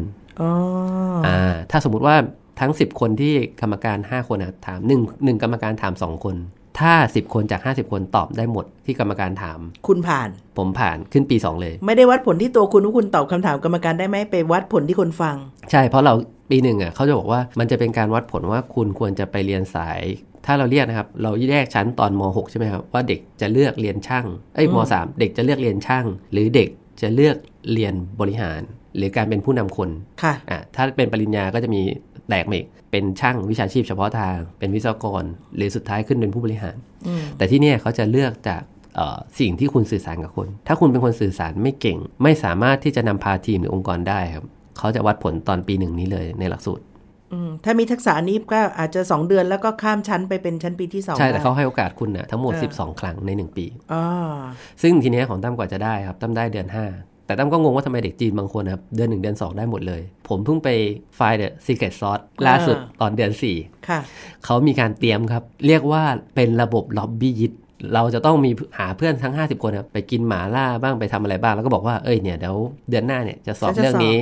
อ่าถ้าสมมุติว่าทั้ง 10 คนที่กรรมการ 5 คนถาม1งกรรมการถาม 2 คนถ้า 10 คนจาก 50 คนตอบได้หมดที่กรรมการถาม คุณผ่านผมผ่านขึ้นปี2เลย ไม่ได้วัดผลที่ตัวคุณว่าคุณตอบคำถามกรรมการได้ไหมไปวัดผลที่คนฟัง ใช่เพราะเราปีหนึ่งอ่ะเขาจะบอกว่ามันจะเป็นการวัดผลว่าคุณควรจะไปเรียนสายถ้าเราเรียกนะครับ เราแยกชั้นตอนม .6 ใช่ไหมครับว่าเด็กจะเลือกเรียนช่างเอ้ยม .3 เด็กจะเลือกเรียนช่าง หรือเด็กจะเลือกเรียนบริหาร หรือการเป็นผู้นำคนค่ะอ่ะถ้าเป็นปริญญาก็จะมีแตกมาอีกเป็นช่างวิชาชีพเฉพาะทาง เป็นวิศวกรหรือสุดท้ายขึ้นเป็นผู้บริหารแต่ที่นี่เขาจะเลือกจากสิ่งที่คุณสื่อสารกับคน ถ้าคุณเป็นคนสื่อสารไม่เก่ง ไม่สามารถที่จะนำพาทีมหรือองค์กรได้ครับเขาจะวัดผลตอนปีหนึ่งนี้เลยในหลักสูตรถ้ามีทักษะนี้ก็อาจจะ 2 เดือนแล้วก็ข้ามชั้นไปเป็นชั้นปีที่2ใช่แต่เขาให้โอกาสคุณนะทั้งหมด 12 ครั้งใน 1 ปีซึ่งทีนี้ของตั้มกว่าจะได้ครับตั้มได้เดือน 5แต่ตั้มก็งงว่าทำไมเด็กจีนบางคนนะครับ เดือนหนึ่งเดือนสองได้หมดเลย ผมเพิ่งไปไฟล์เดอะซีเกตซอสล่าสุดตอนเดือนสี่เขามีการเตรียมครับ เรียกว่าเป็นระบบล็อบบี้ยิตเราจะต้องมีหาเพื่อนทั้ง 50 คนไปกินหมาล่าบ้างไปทำอะไรบ้างแล้วก็บอกว่าเอ้ยเนี่ยเดี๋ยวเดือนหน้าเนี่ยจะสอบเรื่องนี้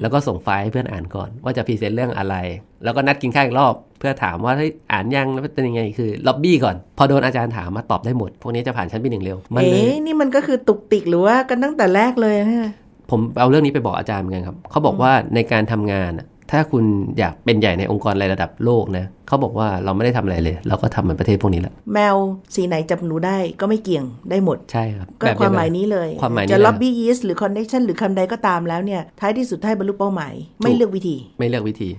แล้วก็ส่งไฟล์ให้เพื่อนอ่านก่อน ว่าจะพรีเซนต์เรื่องอะไร แล้วก็นัดกินข้าวอีกรอบ เพื่อถามว่า้อ่านยังแล้วเป็นยังไงคือล็อบบี้ก่อน พอโดนอาจารย์ถามมาตอบได้หมด พวกนี้จะผ่านชั้นปีหนึ่งเร็วมันเลยนี่มันก็คือตุกติกหรือว่ากันตั้งแต่แรกเลยฮะผมเอาเรื่องนี้ไปบอกอาจารย์เหมือนกันครับเขาบอกว่าในการทำงานถ้าคุณอยากเป็นใหญ่ในองค์กรระดับโลกนะเขาบอกว่าเราไม่ได้ทำอะไรเลย เราก็ทำเหมือนประเทศพวกนี้แหละแมวสีไหนจับหนูได้ก็ไม่เกี่ยงได้หมด ใช่ครับ ก็ความหมายนี้เลยความหมายจะล็อบบี้ยิสหรือคอนเนคชั่นหรือคำใดก็ตามแล้วเนี่ย ท้ายที่สุดท้ายบรรลุเป้าหมาย ไม่เลือกวิธี ไม่เลือกวิธี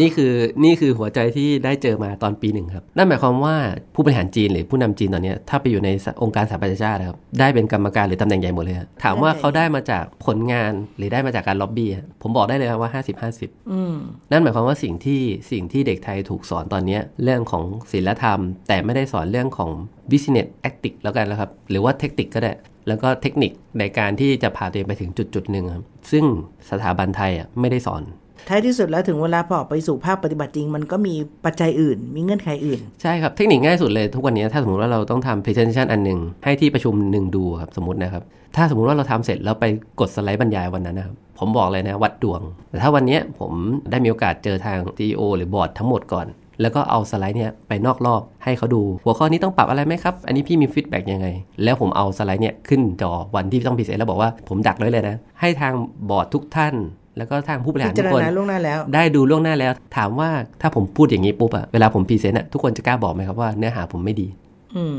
นี่คือนี่คือหัวใจที่ได้เจอมาตอนปีหนึ่งครับนั่นหมายความว่าผู้บริหารจีนหรือผู้นำจีนตอนนี้ ถ้าไปอยู่ในองค์การสหประชาชาติครับได้เป็นกรรมการหรือตำแหน่งใหญ่หมดเลย ถามว่าเขาได้มาจากผลงานหรือได้มาจากการล็อบบี้ผมบอกได้เลยครับว่า 50 50นั่นหมายความว่าสิ่งที่สิ่งที่เด็กไทยถูกสอนตอนนี้ เรื่องของศีลธรรม แต่ไม่ได้สอนเรื่องของ business tactic แล้วกันแล้วครับหรือว่าเทคนิคก็ได้ แล้วก็เทคนิคในการที่จะพาตัวเองไปถึงจุดจุดหนึ่งครับซึ่งสถาบันไทยอ่ะไม่ได้สอนท้ายที่สุดแล้วถึงเวลาพอไปสู่ภาคปฏิบัติจริง มันก็มีปัจจัยอื่น มีเงื่อนไขอื่นใช่ครับเทคนิคง่ายสุดเลยทุกวันนี้ถ้าสมมติว่าเราต้องทำ presentation อันหนึ่งให้ที่ประชุมหนึ่งดูครับ สมมตินะครับ ถ้าสมมติว่าเราทำเสร็จแล้วไปกดสไลด์บรรยายวันนั้นนะครับ ผมบอกเลยนะวัดดวง แต่ถ้าวันนี้ผมได้มีโอกาสเจอทาง CEO หรือบอร์ดทั้งหมดก่อน แล้วก็เอาสไลด์เนี่ยไปนอกรอบให้เขาดู หัวข้อนี้ต้องปรับอะไรไหมครับ อันนี้พี่มีฟีดแบ็กยังไงแล้วผมเอาสไลด์เนี่ยขึ้นจอวันที่ต้องพิเศษแล้วบอกว่า ผมดักไว้เลยนะ ให้ทางบอร์ดทุกท่านแล้วก็ ทางผู้บริหารทุกคนได้ดูล่วงหน้าแล้วถามว่าถ้าผมพูดอย่างนี้ปุ๊บอะเวลาผมพรีเซนต์อะทุกคนจะกล้าบอกไหมครับว่าเนื้อหาผมไม่ดี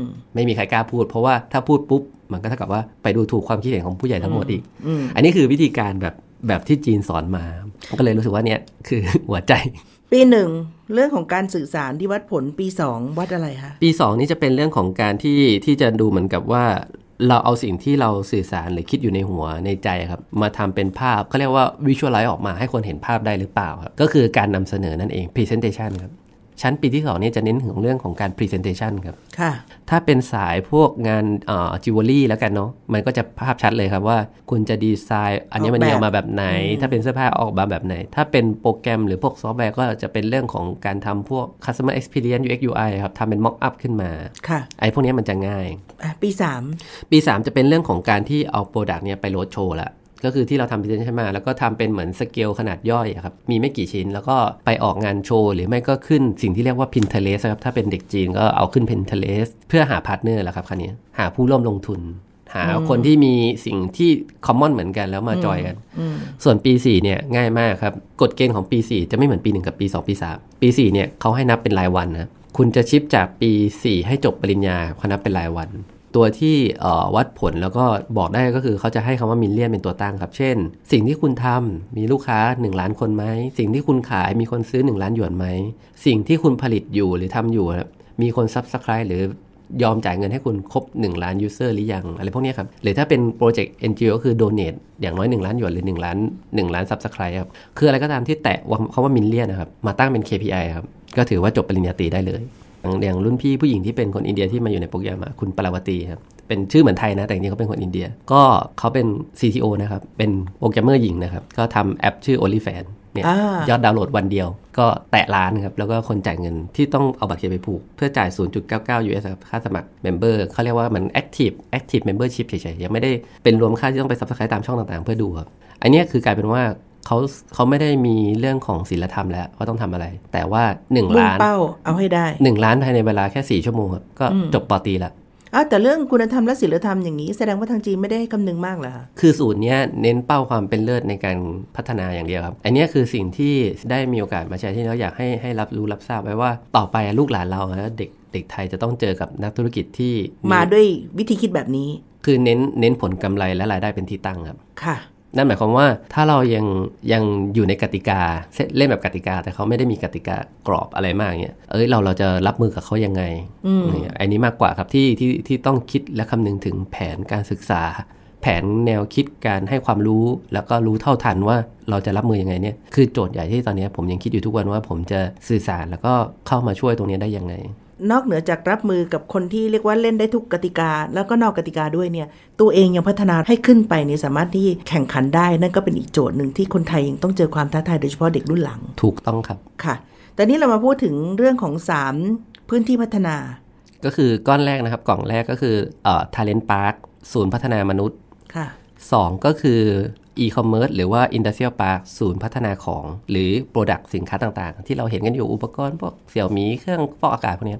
มไม่มีใครกล้าพูด เพราะว่าถ้าพูดปุ๊บมันก็เท่ากับว่าไปดูถูกความคิดเห็นของผู้ใหญ่ทั้งหมดอีกอันนี้คือวิธีการแบบแบบที่จีนสอนมาก็เลยรู้สึกว่าเนี่ยคือหัวใจ ปีหนึ่งเรื่องของการสื่อสารที่วัดผลปีสองวัดอะไรคะปีสองนี่จะเป็นเรื่องของการที่ที่จะดูเหมือนกับว่าเราเอาสิ่งที่เราสื่อสารหรือคิดอยู่ในหัวในใจครับ มาทำเป็นภาพเขาเรียกว่าวิชวลไลซ์ออกมาให้คนเห็นภาพได้หรือเปล่าครับก็คือการนำเสนอนั่นเองพรีเซนเตชันครับชั้นปีที่2เนี่ยจะเน้นถึงเรื่องของการ Presentation ครับ ค่ะ ถ้าเป็นสายพวกงานจิวเวลรี่แล้วกันเนาะ มันก็จะภาพชัดเลยครับว่า คุณจะดีไซน์ อันนี้มันออกมาแบบไหน ถ้าเป็นเสื้อผ้าออกมาแบบไหน ถ้าเป็นโปรแกรมหรือพวกซอฟต์แวร์ ก็จะเป็นเรื่องของการทำพวก Customer Experience UX UI ครับ ทำเป็น Mock Up ขึ้นมา ค่ะ ไอ้พวกนี้มันจะง่ายปี3ปี3จะเป็นเรื่องของการที่เอาโปรดักต์เนี่ยไปโรดโชว์ละก็คือที่เราทำพิเศษใช่ไหมแล้วก็ทำเป็นเหมือนสเกลขนาดย่อยครับ มีไม่กี่ชิ้น แล้วก็ไปออกงานโชว์ หรือไม่ก็ขึ้นสิ่งที่เรียกว่า Pinterest ครับ ถ้าเป็นเด็กจีนก็เอาขึ้น Pinterest เพื่อหาพาร์ทเนอร์แหละครับคันนี้ หาผู้ร่วมลงทุน หาคนที่มีสิ่งที่คอมมอนเหมือนกันแล้วมาจอยกัน ส่วนปี4เนี่ยง่ายมากครับกฎเกณฑ์ของปี4จะไม่เหมือนปี1กับปี2ปี3ปี4เนี่ยเขาให้นับเป็นรายวันนะ คุณจะชิปจากปี4ให้จบปริญญาเขานับเป็นรายวันตัวที่วัดผลแล้วก็บอกได้ก็คือเขาจะให้คำว่ามิลเลียนเป็นตัวตั้งครับ เช่นสิ่งที่คุณทำมีลูกค้า 1 ล้านคนไหม สิ่งที่คุณขายมีคนซื้อ 1 ล้านหยวนไหมสิ่งที่คุณผลิตอยู่หรือทำอยู่มีคนซับสไครต์หรือยอมจ่ายเงินให้คุณครบ 1 ล้านยูเซอร์หรือยัง อะไรพวกนี้ครับ หรือถ้าเป็นโปรเจกต์ NGO ก็คือโดเน a t อย่างน้อย 1 ล้านหยวนหรือ 1 ล้าน 1 ล้านซับสไครต์ครับคืออะไรก็ตามที่แตะคำว่ามิลเลียนนะครับมาตั้งเป็น KPI ครับก็ถือว่าจบปริญญาตรีได้เลยอย่างรุ่นพี่ผู้หญิงที่เป็นคนอินเดียที่มาอยู่ในโปรแกรมคุณปราวตีครับ เป็นชื่อเหมือนไทยนะแต่จริงเขาเป็นคนอินเดีย ก็เขาเป็น CTO นะครับ เป็นโปรแกรมเมอร์หญิงนะครับ ก็ทำแอปชื่อ OnlyFans เนี่ย ยอดดาวน์โหลดวันเดียว ก็แตะล้านครับ แล้วก็คนจ่ายเงินที่ต้องเอาบัตรเครดิตไปผูก เพื่อจ่าย 0.99 US ครับค่าสมัครเมมเบอร์เขาเรียกว่ามัน Active Active Membership เฉยๆยังไม่ได้เป็นรวมค่าที่ต้องไปซับสไครต์ตามช่องต่างๆ เพื่อดูครับอันนี้คือกลายเป็นว่าเขาเขาไม่ได้มีเรื่องของศีลธรรมแล้วว่าต้องทำอะไร แต่ว่าหนึ่งล้านเป้าเอาให้ได้หนึ่งล้านภายในเวลาแค่สี่ชั่วโมงก็จบปอตีละอ้าวแต่เรื่องคุณธรรมและศีลธรรมอย่างนี้แสดงว่าทางจีนไม่ได้คำนึงมากเหรอคะคือสูตรนี้เน้นเป้าความเป็นเลิศในการพัฒนาอย่างเดียวครับ อันนี้คือสิ่งที่ได้มีโอกาสมาแชร์ที่เราอยากให้ให้รับรู้รับทราบไว้ว่าต่อไปลูกหลานเราแล้วเด็กเด็กไทยจะต้องเจอกับนักธุรกิจที่ มาด้วยวิธีคิดแบบนี้ คือเน้นเน้นผลกำไรและรายได้เป็นที่ตั้งครับค่ะนั่นหมายความว่าถ้าเรายังยังอยู่ในกติกาเล่นแบบกติกาแต่เขาไม่ได้มีกติกากรอบอะไรมากเนี่ยเอ้ยเราเราจะรับมือกับเขายังไงอันนี้มากกว่าครับที่ที่ที่ต้องคิดและคำนึงถึงแผนการศึกษา แผนแนวคิดการให้ความรู้แล้วก็รู้เท่าทันว่าเราจะรับมืออยังไงเนี่ยคือโจทย์ใหญ่ที่ตอนนี้ ผมยังคิดอยู่ทุกวันว่าผมจะสื่อสารแล้วก็เข้ามาช่วยตรงนี้ได้ยังไงนอกเหนือจากรับมือกับคนที่เรียกว่าเล่นได้ทุกกติกา แล้วก็นอกกติกาด้วยเนี่ย ตัวเองยังพัฒนาให้ขึ้นไปเนี่ยสามารถที่แข่งขันได้นั่นก็เป็นอีกโจทย์หนึ่งที่คนไทยยังต้องเจอความท้าทายโดยเฉพาะเด็กรุ่นหลังถูกต้องครับค่ะ แต่นี้เรามาพูดถึงเรื่องของ 3 พื้นที่พัฒนา ก็คือก้อนแรกนะครับกล่องแรกก็คือเอ่อ talent park ศูนย์พัฒนามนุษย์ค่ะสองก็คือ e-commerce หรือว่า industrial park ศูนย์พัฒนาของ หรือ product สินค้าต่าง ๆ ที่เราเห็นกันอยู่อุปกรณ์พวกเสี่ยวมีเครื่องฟอกอากาศพวกนี้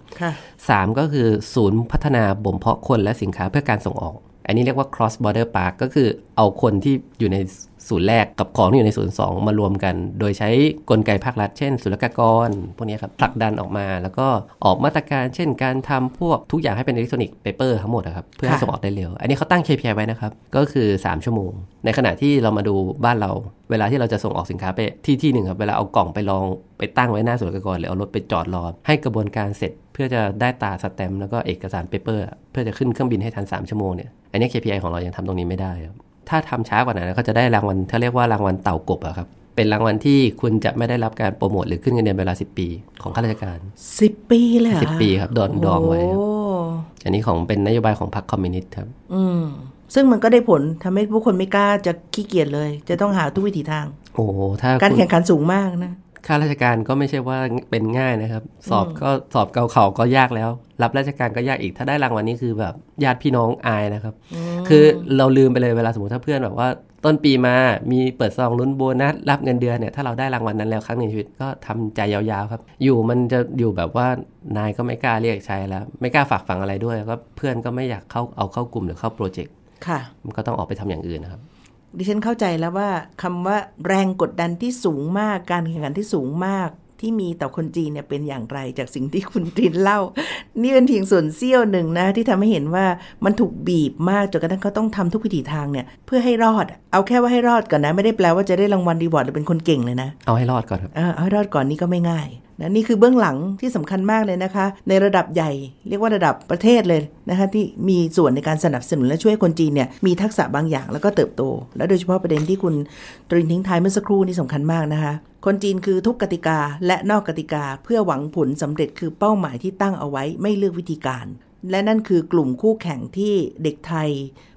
สามก็คือศูนย์พัฒนาบ่มเพาะคนและสินค้าเพื่อการส่งออก อันนี้เรียกว่า cross border park ก็คือเอาคนที่อยู่ในศูนย์แรกกับของที่อยู่ในศูนย์สองมารวมกัน โดยใช้กลไกภาครัฐ เช่น ศุลกากร พวกนี้ครับผลักดันออกมา แล้วก็ออกมาตรการเช่น การทำพวกทุกอย่างให้เป็นอิเล็กทรอนิกส์เปเปอร์ทั้งหมดนะครับ เพื่อให้ส่งออกได้เร็ว อันนี้เขาตั้ง KPI ไว้นะครับ ก็คือ 3 ชั่วโมง ในขณะที่เรามาดูบ้านเรา เวลาที่เราจะส่งออกสินค้าไปที่ที่หนึ่งครับ เวลาเอากล่องไปลองไปตั้งไว้หน้าศุลกากรหรือเอารถไปจอดรอ ให้กระบวนการเสร็จ เพื่อจะได้ตาสแตมป์แล้วก็เอกสารเปเปอร์เพื่อจะขึ้นเครื่องบินให้ทัน3ชั่วโมงเนี่ยอันนี้ KPI ของเรายังทาตรงนี้ไม่ได้ครับถ้าทำช้ากว่านั้นก็จะได้รางวัลทีาเรียกว่ารางวัลเต่ากบอะครับ เป็นรางวัลที่คุณจะไม่ได้รับการโปรโมทหรือขึ้นเงินเดือนเวลา 10 ปี ของข้าราชการ 10 ปีเลยสิปีครับ ดอนดองไว้อันนี้ของเป็นนโยบายของพรรคคอมมิวนิสต์ครับ อืมซึ่งมันก็ได้ผลทำให้ผู้คนไม่กล้าจะขี้เกียจเลย จะต้องหาทุกวิถีทาง โอ้ถ้า การแข่งขันสูงมากนะข้าราชการก็ไม่ใช่ว่าเป็นง่ายนะครับ สอบก็สอบเกาเข่าก็ยากแล้ว รับราชการก็ยากอีกถ้าได้รางวัลนี้คือแบบญาติพี่น้องอายนะครับคือเราลืมไปเลยเวลาสมมติ ถ้าเพื่อนแบบว่าต้นปีมามีเปิดซองลุ้นโบนัสรับเงินเดือนเนี่ย ถ้าเราได้รางวัลนนั้นแล้วครั้งหนึ่งชีวิตก็ทำใจยาวๆครับ อยู่มันจะอยู่แบบว่านายก็ไม่กล้าเรียกใช้แล้ว ไม่กล้าฝากฝังอะไรด้วยก็เพื่อนก็ไม่อยากเข้าเอาเข้ากลุ่มหรือเข้าโปรเจกต์ค่ะ มันก็ต้องออกไปทำอย่างอื่นนะครับ ดิฉันเข้าใจแล้วว่าคำว่าแรงกดดันที่สูงมากการแข่งขันที่สูงมากที่มีต่อคนจีนเนี่ยเป็นอย่างไรจากสิ่งที่คุณจินเล่า นี่เป็นเพียงส่วนเสี้ยวหนึ่งนะ ที่ทำให้เห็นว่ามันถูกบีบมากจนกระทั่งเขาต้องทำทุกวิถีทางเนี่ยเพื่อให้รอด เอาแค่ว่าให้รอดก่อนนะ ไม่ได้แปลว่าจะได้รางวัลดีวอร์ดหรือเป็นคนเก่งเลยนะ เอาให้รอดก่อนครัเอาให้รอดก่อนนี่ก็ไม่ง่ายนะนี่คือ เบื้องหลังที่สำคัญมากเลยนะคะในระดับใหญ่เรียกว่าระดับประเทศเลยนะคะ ที่มีส่วนในการสนับสนุนและช่วยคนจีนเนี่ยมีทักษะบางอย่างแล้วก็เติบโตและโดยเฉพาะประเด็นที่คุณตรินทิ้งท้ายเมื่อสักครู่นี่สำคัญมากนะคะ คนจีนคือทุกกติกาและนอกกติกาเพื่อหวังผลสำเร็จคือเป้าหมายที่ตั้งเอาไว้ไม่เลือกวิธีการ และนั่นคือกลุ่มคู่แข่งที่เด็กไทย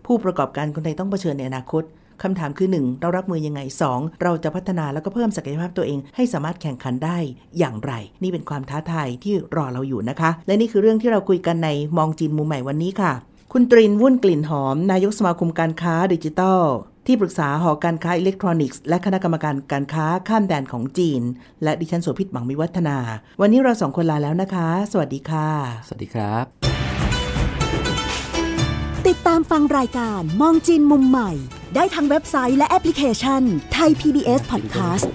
ผู้ประกอบการคนไทยต้องเผชิญในอนาคตคำถามคือ1เรารับมือยังไง 2 เราจะพัฒนาแล้วก็เพิ่มศักยภาพตัวเองให้สามารถแข่งขันได้อย่างไร นี่เป็นความท้าทายที่รอเราอยู่นะคะ และนี่คือเรื่องที่เราคุยกันในมองจีนมุมใหม่วันนี้ค่ะ คุณตรินวุ่นกลิ่นหอม นายกสมาคมการค้าดิจิทัล ที่ปรึกษาหอการค้าอิเล็กทรอนิกส์และคณะกรรมการการค้าข้ามแดนของจีน และดิฉันโสภิตบังมิวัฒนา วันนี้เราสองคนลาแล้วนะคะ สวัสดีค่ะ สวัสดีครับติดตามฟังรายการมองจีนมุมใหม่ ได้ทางเว็บไซต์และแอปพลิเคชันไทย PBS Podcast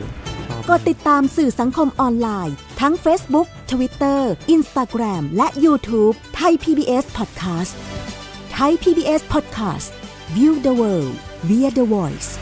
กดติดตามสื่อสังคมออนไลน์ ทั้ง Facebook Twitter Instagram และ YouTube ไทย PBS Podcast ไทย PBS Podcast View the world via the voice